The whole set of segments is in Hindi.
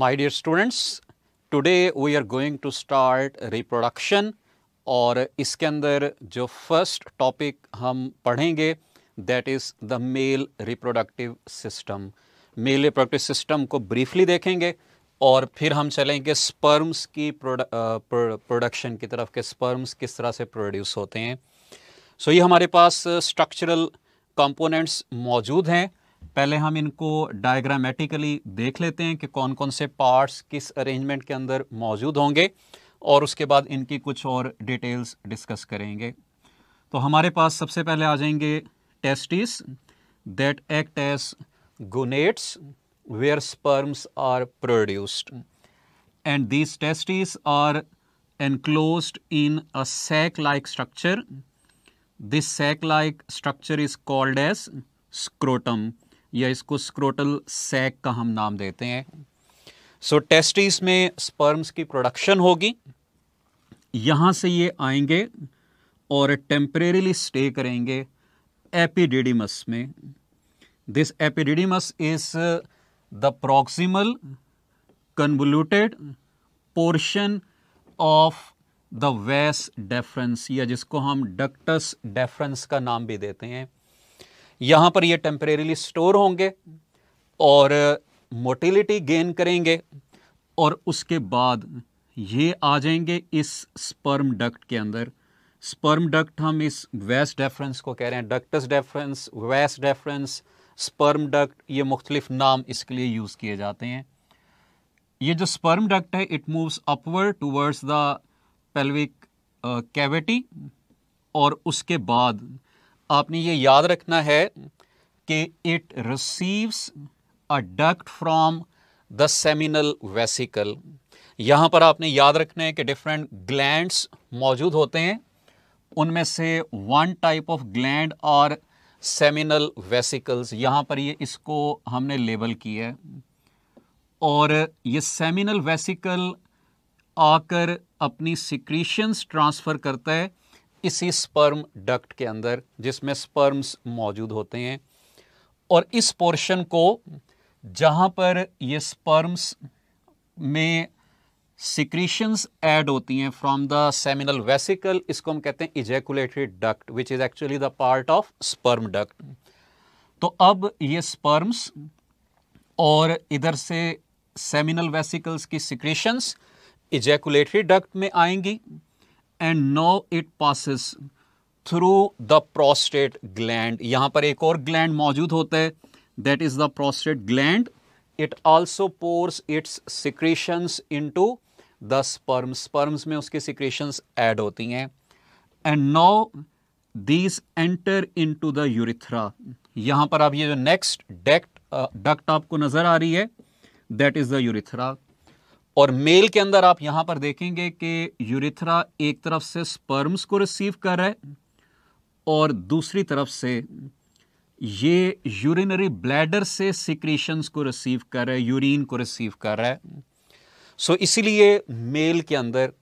My dear students, today we are going to start reproduction और इसके अंदर जो फर्स्ट टॉपिक हम पढ़ेंगे that is the male reproductive system male reproductive system को ब्रीफली देखेंगे और फिर हम चलेंगे स्पर्म्स की प्रोडक्शन की तरफ के स्पर्म्स किस तरह से प्रोड्यूस होते हैं सो so, ये हमारे पास स्ट्रक्चरल कंपोनेंट्स मौजूद हैं पहले हम इनको डायग्रामेटिकली देख लेते हैं कि कौन कौन से पार्ट्स किस अरेंजमेंट के अंदर मौजूद होंगे और उसके बाद इनकी कुछ और डिटेल्स डिस्कस करेंगे तो हमारे पास सबसे पहले आ जाएंगे testis that act as gonads where sperms are produced and these testis are enclose in a sac like structure this sac like structure is called as scrotum या इसको स्क्रोटल सैक का हम नाम देते हैं सो so, टेस्टिस में स्पर्म्स की प्रोडक्शन होगी यहाँ से ये आएंगे और टेम्परेली स्टे करेंगे एपिडिडिमस में this epididymis is the proximal convoluted portion of the vas deferens या जिसको हम डक्टस डेफरेंस का नाम भी देते हैं यहाँ पर ये टेम्परेरीली स्टोर होंगे और मोटिलिटी गेन करेंगे और उसके बाद ये आ जाएंगे इस स्पर्म डक्ट के अंदर स्पर्म डक्ट हम इस वेस्ट डेफरेंस को कह रहे हैं ductus deferens vas deferens sperm duct ये मुख्तलिफ नाम इसके लिए यूज़ किए जाते हैं ये जो स्पर्म डक्ट है it moves upward towards the pelvic cavity और उसके बाद आपने ये याद रखना है कि it receives a duct from the seminal vesicle यहाँ पर आपने याद रखना है कि डिफरेंट ग्लैंड्स मौजूद होते हैं उनमें से वन टाइप ऑफ ग्लैंड और सेमिनल वेसिकल्स यहाँ पर ये इसको हमने लेबल किया है और ये सेमिनल वेसिकल आकर अपनी सिक्रीशंस ट्रांसफ़र करता है इसी स्पर्म डक्ट के अंदर जिसमें स्पर्म्स मौजूद होते हैं और इस पोर्शन को जहाँ पर ये स्पर्म्स में सिक्रीशंस ऐड होती हैं फ्रॉम द सेमिनल वेसिकल इसको हम कहते हैं ejaculatory duct which is actually the part of sperm duct तो अब ये स्पर्म्स और इधर से सेमिनल वेसिकल्स की सिक्रीशंस इजेकुलेटरी डक्ट में आएंगी and now it passes through the prostate gland यहाँ पर एक और ग्लैंड मौजूद होता है that is the prostate gland it also pours its secretions to the sperms sperms में उसके सिक्रेशंस एड होती हैं and now these enter in to the urethra यहाँ पर आप ये जो नेक्स्ट डेक्ट डक्ट आपको नज़र आ रही है दैट इज़ द यूरिथ्रा और मेल के अंदर आप यहां पर देखेंगे कि यूरिथ्रा एक तरफ से स्पर्म्स को रिसीव कर रहा है और दूसरी तरफ से ये यूरिनरी ब्लैडर से सिक्रीशंस को रिसीव कर रहा है यूरिन को रिसीव कर रहा है सो so, इसीलिए मेल के अंदर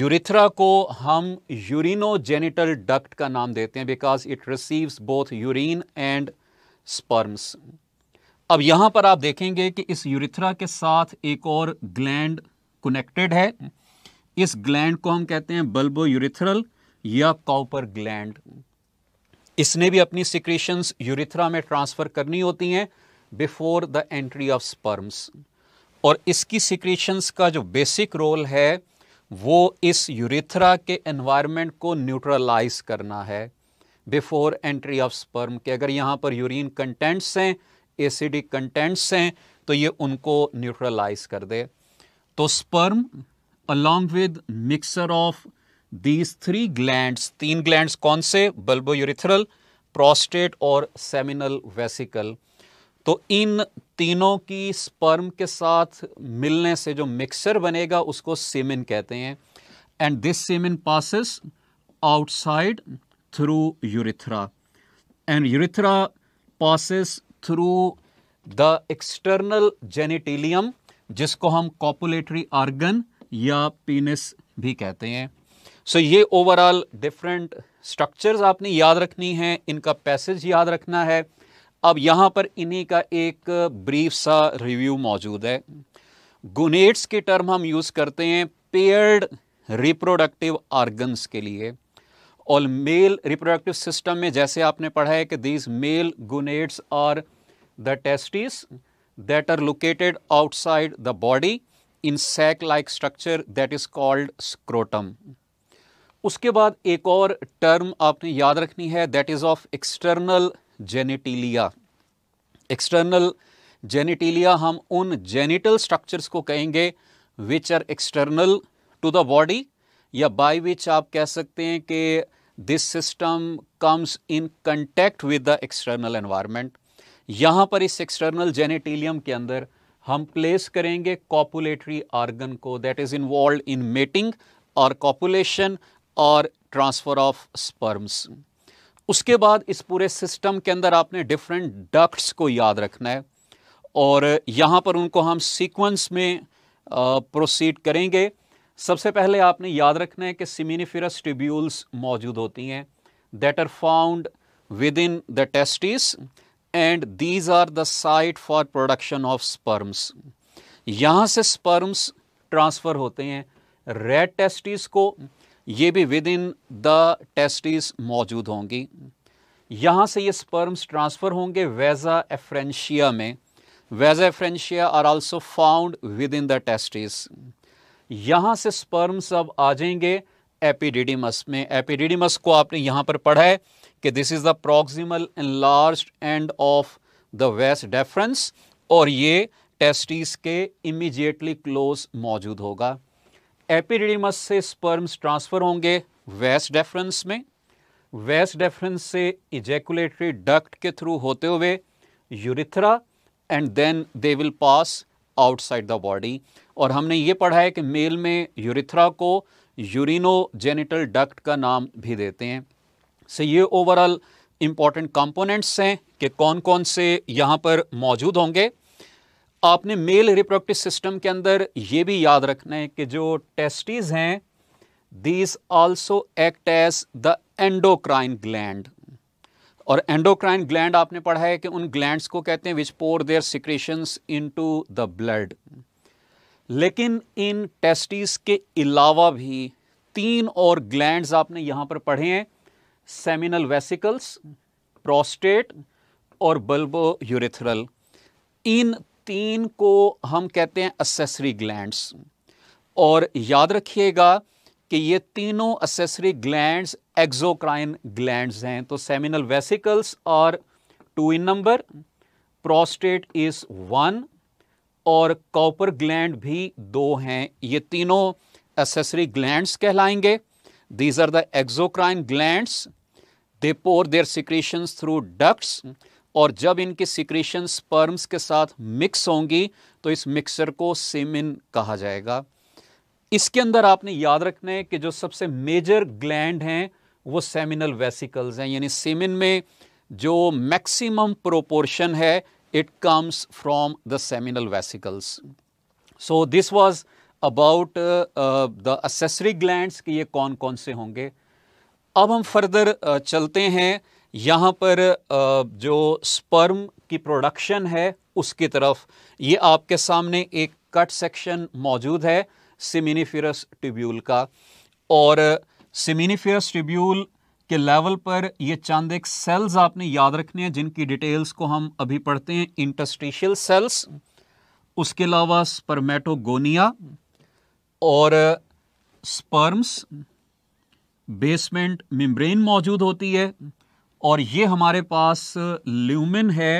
यूरिथ्रा को हम यूरिनोजेनिटल डक्ट का नाम देते हैं because it receives both urine and sperms अब यहां पर आप देखेंगे कि इस यूरिथ्रा के साथ एक और ग्लैंड कनेक्टेड है इस ग्लैंड को हम कहते हैं बल्बो यूरिथरल या काउपर ग्लैंड इसने भी अपनी सिक्रेशंस यूरिथ्रा में ट्रांसफ़र करनी होती हैं before the entry of sperms और इसकी सिक्रेशंस का जो बेसिक रोल है वो इस यूरिथ्रा के एनवायरनमेंट को न्यूट्रलाइज करना है बिफोर एंट्री ऑफ स्पर्म के अगर यहाँ पर यूरिन कंटेंट्स हैं एसिडिक कंटेंट्स हैं तो ये उनको न्यूट्रलाइज कर दे तो sperm along with mixer of these three glands तीन ग्लैंड्स कौन से बल्बो यूरिथरल प्रोस्टेट और सेमिनल वेसिकल तो इन तीनों की स्पर्म के साथ मिलने से जो मिक्सर बनेगा उसको सीमिन कहते हैं and this semen passes outside through urethra and urethra passes through the external genitalium जिसको हम कॉपुलेटरी ऑर्गन या पीनिस भी कहते हैं सो so, ये ओवरऑल डिफरेंट स्ट्रक्चर्स आपने याद रखनी है इनका पैसेज याद रखना है अब यहाँ पर इन्हीं का एक ब्रीफ सा रिव्यू मौजूद है गुनेट्स के टर्म हम यूज़ करते हैं पेयर्ड रिप्रोडक्टिव ऑर्गन्स के लिए और मेल रिप्रोडक्टिव सिस्टम में जैसे आपने पढ़ा है कि these male gonads are the testis that are located outside the body in sac like structure that is called scrotum उसके बाद एक और टर्म आपने याद रखनी है that is of external genitalia external genitalia हम उन जेनिटल स्ट्रक्चर्स को कहेंगे which are external to the body या बाय विच आप कह सकते हैं कि this system comes in contact with the external environment यहाँ पर इस एक्सटर्नल जेनेटिलियम के अंदर हम प्लेस करेंगे कॉपुलेटरी ऑर्गन को that is involve in mating और कॉपुलेशन और ट्रांसफ़र ऑफ स्पर्म्स उसके बाद इस पूरे सिस्टम के अंदर आपने डिफरेंट डक्ट्स को याद रखना है और यहाँ पर उनको हम सीक्वेंस में प्रोसीड करेंगे सबसे पहले आपने याद रखना है कि सिमिनिफेरस ट्यूब्यूल्स मौजूद होती हैं that are found within the testis and these are the site for production of sperms यहाँ से स्पर्म्स ट्रांसफ़र होते हैं रेड टेस्टिस को ये भी विद इन द टेस्टिस मौजूद होंगी यहाँ से ये स्पर्म्स ट्रांसफ़र होंगे वेजा एफ्रेंशिया में vasa efferentia are also found within the testis यहाँ से स्पर्म्स अब आ जाएंगे एपिडिडिमस में एपिडिडिमस को आपने यहाँ पर पढ़ा है कि this is the proximal large end of the vas deferens और ये टेस्टिस के इमीजिएटली क्लोज मौजूद होगा एपिडिडिमस से स्पर्म्स ट्रांसफ़र होंगे वेस्ट डेफरेंस में वेस्ट डेफरेंस से इजैकुलेटरी डक्ट के थ्रू होते हुए urethra and then they will pass outside the body और हमने ये पढ़ा है कि मेल में यूरिथ्रा को जेनिटल डक्ट का नाम भी देते हैं सो ये ओवरऑल इम्पॉर्टेंट कंपोनेंट्स हैं कि कौन कौन से यहाँ पर मौजूद होंगे आपने मेल रिप्रोडक्टिव सिस्टम के अंदर ये भी याद रखना है कि जो टेस्टीज़ हैं these also act as the endocrine gland और एंडोक्राइन ग्लैंड आपने पढ़ा है कि उन ग्लैंड्स को कहते हैं which pour their secretions into the blood लेकिन इन टेस्टिस के अलावा भी तीन और ग्लैंड्स आपने यहाँ पर पढ़े हैं सेमिनल वेसिकल्स प्रोस्टेट और बल्बो यूरिथरल इन तीन को हम कहते हैं असेसरी ग्लैंड्स और याद रखिएगा कि ये तीनों असेसरी ग्लैंड्स एक्जोक्राइन ग्लैंड्स हैं तो सेमिनल वेसिकल्स और two in number prostate is one और कॉपर ग्लैंड भी दो हैं ये तीनों असेसरी ग्लैंड्स कहलाएंगे these are the exocrine glands they pour their secretions through ducts और जब इनकी सिक्रेशन स्पर्म्स के साथ मिक्स होंगी तो इस मिक्सर को सेमिन कहा जाएगा इसके अंदर आपने याद रखना है कि जो सबसे मेजर ग्लैंड हैं वो सेमिनल वेसिकल्स हैं यानी सेमिन में जो मैक्सिमम प्रोपोर्शन है it comes from the seminal vesicles so this was about the accessory glands कि ये कौन कौन से होंगे अब हम फर्दर uh, चलते हैं यहाँ पर uh, जो स्पर्म की प्रोडक्शन है उसकी तरफ ये आपके सामने एक कट सेक्शन मौजूद है सिमिनिफिरस ट्रिब्यूल का और सिमिनिफिरस ट्रिब्यूल के लेवल पर ये चंद एक सेल्स आपने याद रखने हैं जिनकी डिटेल्स को हम अभी पढ़ते हैं इंटस्ट्रीशियल सेल्स उसके अलावा स्पर्मेटोगोनिया और स्पर्म्स बेसमेंट मिम्ब्रेन मौजूद होती है और ये हमारे पास ल्यूमिन है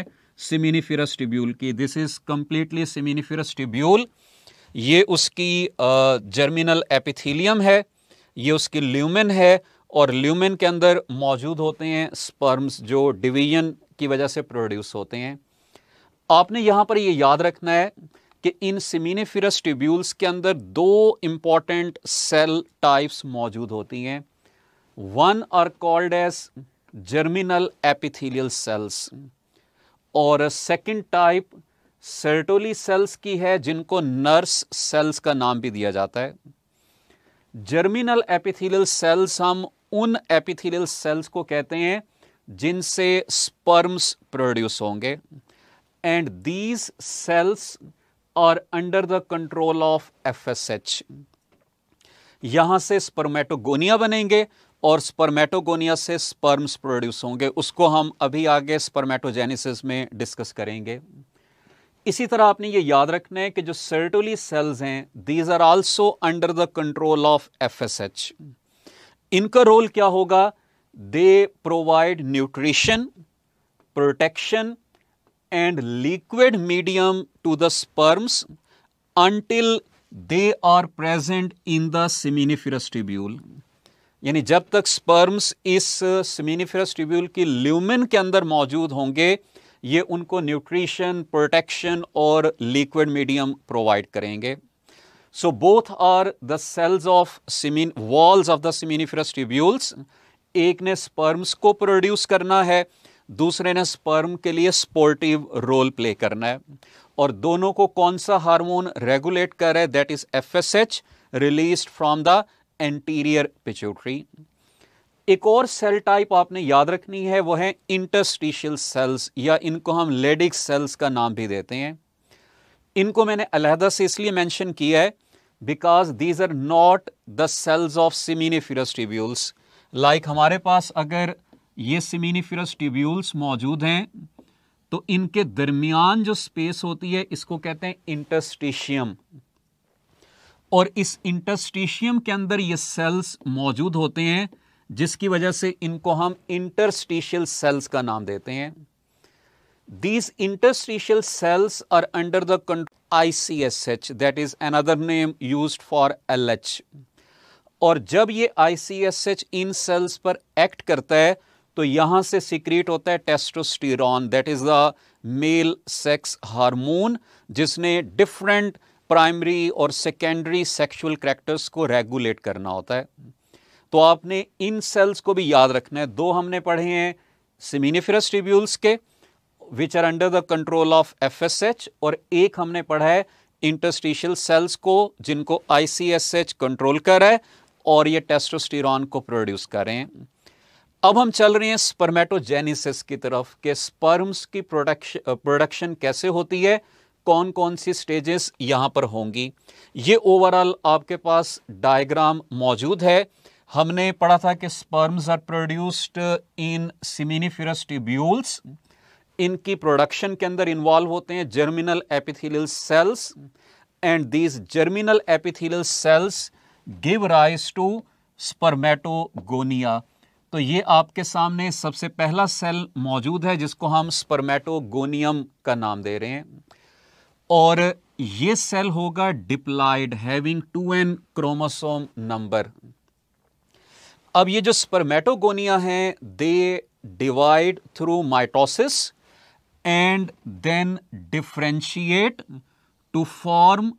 सिमिनिफिरस ट्रिब्यूल की this is completely seminiferous tubule ये उसकी जर्मिनल एपिथीलियम है ये उसकी ल्यूमेन है और ल्यूमेन के अंदर मौजूद होते हैं स्पर्म्स जो डिवीजन की वजह से प्रोड्यूस होते हैं आपने यहाँ पर ये याद रखना है कि इन सिमिनेफिरस ट्यूब्यूल्स के अंदर दो इम्पॉर्टेंट सेल टाइप्स मौजूद होती हैं one are called as germinal epithelial cells और सेकंड टाइप सर्टोली सेल्स की है जिनको नर्स सेल्स का नाम भी दिया जाता है जर्मिनल एपिथेलियल सेल्स हम उन एपिथेलियल सेल्स को कहते हैं जिनसे स्पर्म्स प्रोड्यूस होंगे and these cells are under the control of F S H यहां से स्पर्मेटोगोनिया बनेंगे और स्पर्मेटोगोनिया से स्पर्म्स प्रोड्यूस होंगे उसको हम अभी आगे स्पर्मेटोजेनेसिस में डिस्कस करेंगे इसी तरह आपने ये याद रखना है कि जो सर्टोली सेल्स हैं these are also under the control of FSH इनका रोल क्या होगा they provide nutrition protection and liquid medium to the sperms until they are present in the seminiferous यानी जब तक स्पर्म्स इस सिमिनिफिरस uh, ट्रिब्यूल की ल्यूमिन के अंदर मौजूद होंगे ये उनको न्यूट्रिशन प्रोटेक्शन और लिक्विड मीडियम प्रोवाइड करेंगे so both are the cells of semen walls of the seminiferous tubules एक ने स्पर्म्स को प्रोड्यूस करना है दूसरे ने स्पर्म के लिए स्पोर्टिव रोल प्ले करना है और दोनों को कौन सा हार्मोन रेगुलेट कर रहा है that is F S H release from the anterior pituitary एक और सेल टाइप आपने याद रखनी है वो है इंटरस्टिशियल सेल्स या इनको हम लेडिक सेल्स का नाम भी देते हैं इनको मैंने अलहदा से इसलिए मेंशन किया है because these are not the cells of seminiferous tubules like हमारे पास अगर ये सिमीनीफिरस ट्यूब्यूल्स मौजूद हैं तो इनके दरमियान जो स्पेस होती है इसको कहते हैं इंटरस्टिशियम और इस इंटरस्टिशियम के अंदर ये सेल्स मौजूद होते हैं जिसकी वजह से इनको हम इंटरस्टिशियल सेल्स का नाम देते हैं these under the control I C S H that is is name use for L H और जब ये आई सी एस एच इन सेल्स पर एक्ट करता है तो यहां से सीक्रेट होता है testosterone that is the male sex hormone जिसने डिफरेंट प्राइमरी और सेकेंडरी सेक्शुअल करेक्टर्स को रेगुलेट करना होता है तो आपने इन सेल्स को भी याद रखना है दो हमने पढ़े हैं सिमीनिफिरस ट्रिब्यूल्स के which are under the control of F S H और एक हमने पढ़ा है इंटरस्टिशियल सेल्स को जिनको I C S H control कर रहा है और ये टेस्टोस्टिरॉन को प्रोड्यूस कर रहे हैं अब हम चल रहे हैं स्पर्मेटोजेनेसिस की तरफ के स्पर्म्स की प्रोडक्शन प्रोडक्शन कैसे होती है कौन कौन सी स्टेजेस यहाँ पर होंगी ये ओवरऑल आपके पास डायग्राम मौजूद है हमने पढ़ा था कि sperms are produced in seminiferous tubules इनकी प्रोडक्शन के अंदर इन्वॉल्व होते हैं germinal epithelial cells and these germinal epithelial cells give rise to spermatogonia तो ये आपके सामने सबसे पहला सेल मौजूद है जिसको हम स्पर्मेटोगोनियम का नाम दे रहे हैं और ये सेल होगा diploid having two N chromosome number अब ये जो स्पर्मेटोगोनिया हैं they divide through mitosis and then differentiate to form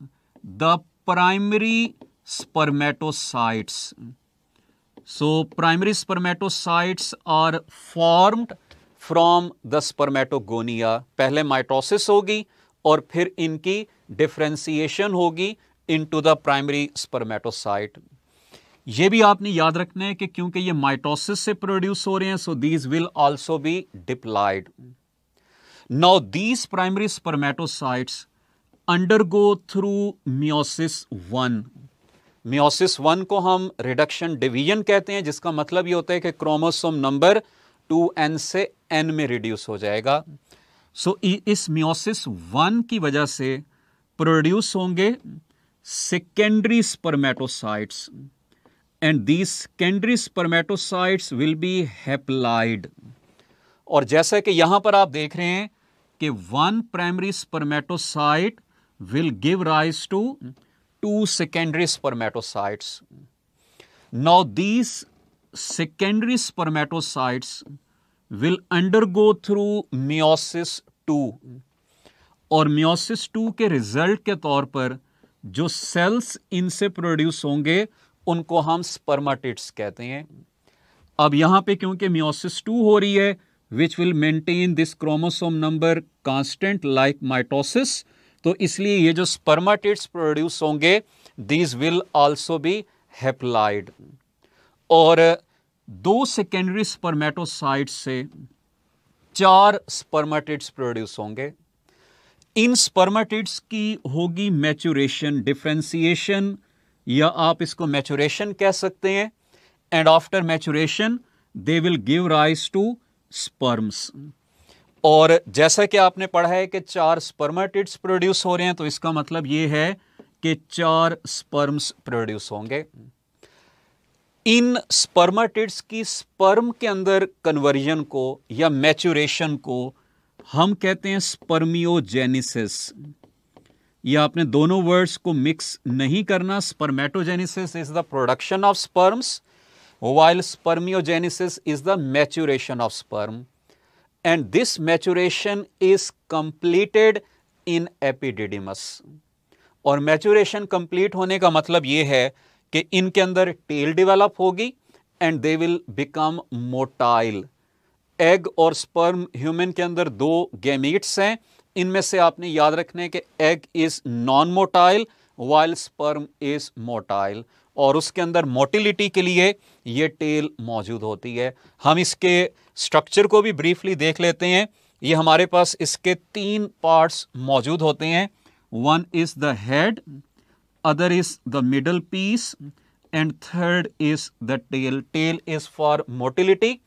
the primary spermatocytes so primary spermatocytes are formed from the spermatogonia पहले माइटोसिस होगी और फिर इनकी डिफ्रेंसिएशन होगी इनटू द प्राइमरी स्पर्मेटोसाइट ये भी आपने याद रखना है कि क्योंकि ये माइटोसिस से प्रोड्यूस हो रहे हैं so these will also be diploid now these primary spermatocytes undergo through meiosis one meiosis one को हम रिडक्शन डिवीजन कहते हैं जिसका मतलब ये होता है कि क्रोमोसोम नंबर टू एन से एन में रिड्यूस हो जाएगा सो so, इस मियोसिस वन की वजह से प्रोड्यूस होंगे secondary spermatocytes and the secondary spermatocytes will be haploid और जैसे कि यहां पर आप देख रहे हैं कि one primary spermatocyte will give rise to two secondary spermatocytes now these secondary spermatocytes will undergo through meiosis two और मियोसिस टू के रिजल्ट के तौर पर जो सेल्स इनसे प्रोड्यूस होंगे उनको हम स्पर्माटिट्स कहते हैं अब यहां पे क्योंकि म्योसिस टू हो रही है which will maintain this chromosome number constant like mitosis तो इसलिए ये जो स्पर्माटिट्स प्रोड्यूस होंगे these will also be haploid और दो सेकेंडरी स्पर्मेटोसाइट से चार स्पर्माटिट्स प्रोड्यूस होंगे इन स्पर्माटिट्स की होगी मैचुरेशन डिफ्रेंसिएशन या आप इसको मैचुरेशन कह सकते हैं and after maturation they will give rise to sperms और जैसा कि आपने पढ़ा है कि चार स्पर्माटिड्स प्रोड्यूस हो रहे हैं तो इसका मतलब ये है कि चार स्पर्म्स प्रोड्यूस होंगे इन स्पर्माटिड्स की स्पर्म के अंदर कन्वर्जन को या मैचुरेशन को हम कहते हैं स्पर्मियोजेनिसिस ये आपने दोनों वर्ड्स को मिक्स नहीं करना spermatogenesis is the production of sperms while spermiogenesis is the maturation of sperm and this maturation is completed in epididymis और मैचुरेशन कंप्लीट होने का मतलब यह है कि इनके अंदर टेल डिवेलप होगी and they will become motile egg और स्पर्म ह्यूमन के अंदर दो गेमीट्स हैं इनमें से आपने याद रखने के egg is non motile while sperm is motile और उसके अंदर मोटिलिटी के लिए ये टेल मौजूद होती है हम इसके स्ट्रक्चर को भी ब्रीफली देख लेते हैं ये हमारे पास इसके तीन पार्ट्स मौजूद होते हैं one is the head other is the middle piece and third is the tail tail is for motility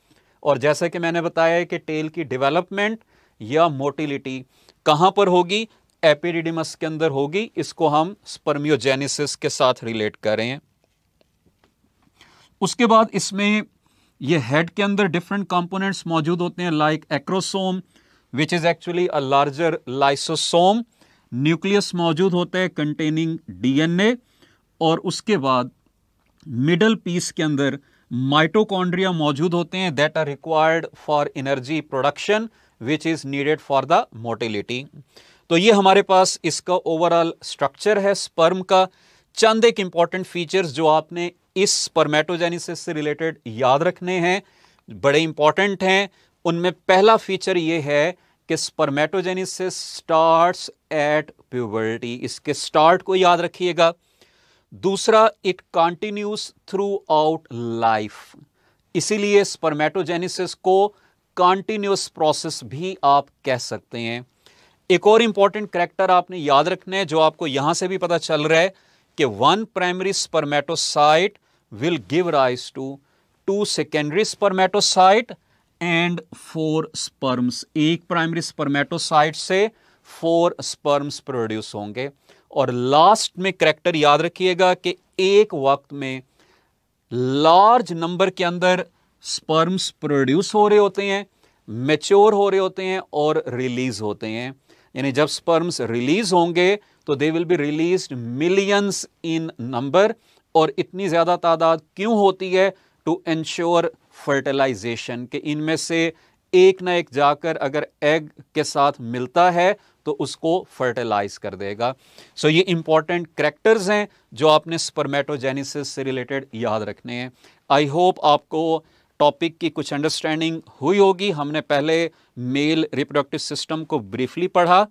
और जैसे कि मैंने बताया कि टेल की डेवलपमेंट या मोटिलिटी कहाँ पर होगी एपिडिडिमस के अंदर होगी इसको हम स्पर्मियोजेनेसिस के साथ रिलेट कर रहे हैं उसके बाद इसमें ये हेड के अंदर डिफरेंट कंपोनेंट्स मौजूद होते हैं like acrosome which is actually a larger lysosome nucleus मौजूद होता है कंटेनिंग डीएनए और उसके बाद मिडल पीस के अंदर माइटोकॉन्ड्रिया मौजूद होते हैं that are required for energy production which is needed for the motility तो ये हमारे पास इसका ओवरऑल स्ट्रक्चर है स्पर्म का चंद एक इंपॉर्टेंट फीचर्स जो आपने इस स्पर्मेटोजेनिसिस से रिलेटेड याद रखने हैं बड़े इंपॉर्टेंट हैं उनमें पहला फीचर ये है कि स्पर्मेटोजेनिस स्टार्ट्स एट प्यूबर्टी इसके स्टार्ट को याद रखिएगा दूसरा it continues throughout life इसीलिए स्पर्मेटोजेनिस को कॉन्टीन्यूस प्रोसेस भी आप कह सकते हैं एक और इंपॉर्टेंट करेक्टर आपने याद रखना है जो आपको यहां से भी पता चल रहा है कि one primary spermatocyte will give rise to two secondary spermatocyte and four sperms एक प्राइमरी स्पर्मेटोसाइट से फोर स्पर्म्स प्रोड्यूस होंगे और लास्ट में करेक्टर याद रखिएगा कि एक वक्त में लार्ज नंबर के अंदर स्पर्म्स प्रोड्यूस हो रहे होते हैं मेच्योर हो रहे होते हैं और रिलीज होते हैं यानी जब स्पर्म्स रिलीज होंगे तो they will be release millions in number और इतनी ज़्यादा तादाद क्यों होती है टू इंश्योर फर्टिलाइजेशन कि इनमें से एक ना एक जाकर अगर एग के साथ मिलता है तो उसको फर्टिलाइज कर देगा सो so, ये इंपॉर्टेंट करेक्टर्स हैं जो आपने स्पर्मेटोजेनिस से रिलेटेड याद रखने हैं आई होप आपको टॉपिक की कुछ अंडरस्टैंडिंग हुई होगी हमने पहले मेल रिप्रोडक्टिव सिस्टम को ब्रीफली पढ़ा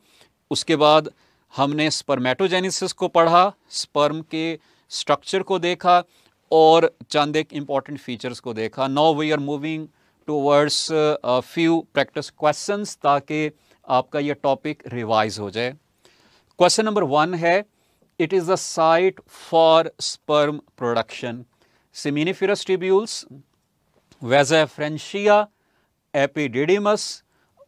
उसके बाद हमने स्पर्मेटोजेनेसिस को पढ़ा स्पर्म के स्ट्रक्चर को देखा और चंद एक इम्पॉर्टेंट फीचर्स को देखा now we are moving towards few practice questions ताकि आपका यह टॉपिक रिवाइज हो जाए क्वेश्चन नंबर वन है it is the site for sperm production seminiferous tubules vas deferens epididymis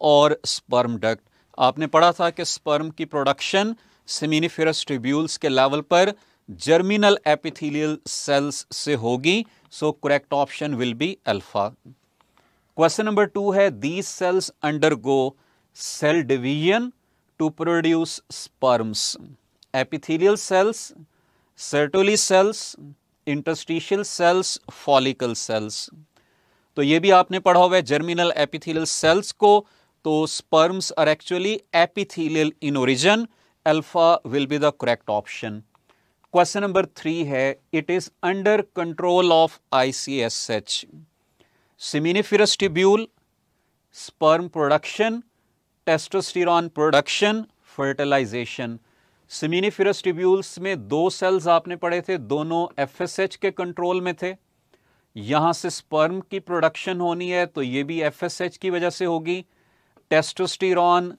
और स्पर्म डक्ट आपने पढ़ा था कि स्पर्म की प्रोडक्शन सेमिनिफेरस ट्रिब्यूल्स के लेवल पर जर्मिनल एपिथेलियल सेल्स से होगी so correct option will be alpha question number two है these cells undergo cell division to produce sperms epithelial cells Sertoli cells interstitial cells follicle cells तो ये भी आपने पढ़ा हुआ है जर्मिनल एपिथिलियल सेल्स को तो sperms are actually epithelial in origin alpha will be the correct option question number three है it is under control of ICSH seminiferous tubule sperm production testosterone production fertilization seminiferous tubules में दो सेल्स आपने पढ़े थे दोनों एफ के कंट्रोल में थे यहां से स्पर्म की प्रोडक्शन होनी है तो ये भी एफ की वजह से होगी टेस्टोस्टिरॉन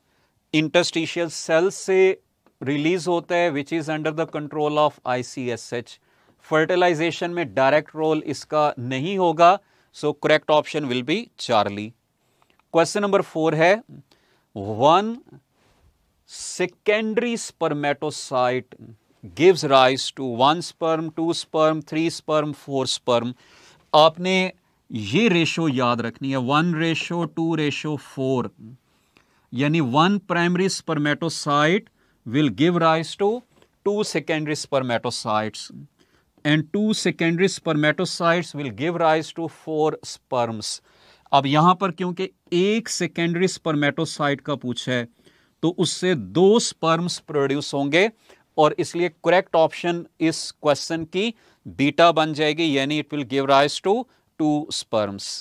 इंटरस्टिशियल सेल से रिलीज होता है which is under the control of ICSH fertilization में डायरेक्ट रोल इसका नहीं होगा so correct option will be Charlie question number four है one secondary spermatocyte gives rise to one sperm two sperm three sperm four sperm आपने ये रेशो याद रखनी है one ratio two ratio four यानी one primary spermatocyte will give rise to two secondary spermatocytes and two secondary spermatocytes will give rise to four sperms अब यहां पर क्योंकि एक सेकेंडरी स्पर्मेटोसाइट का पूछा है तो उससे दो स्पर्म्स प्रोड्यूस होंगे और इसलिए करेक्ट ऑप्शन इस क्वेश्चन की बीटा बन जाएगी यानी it will give rise to two sperms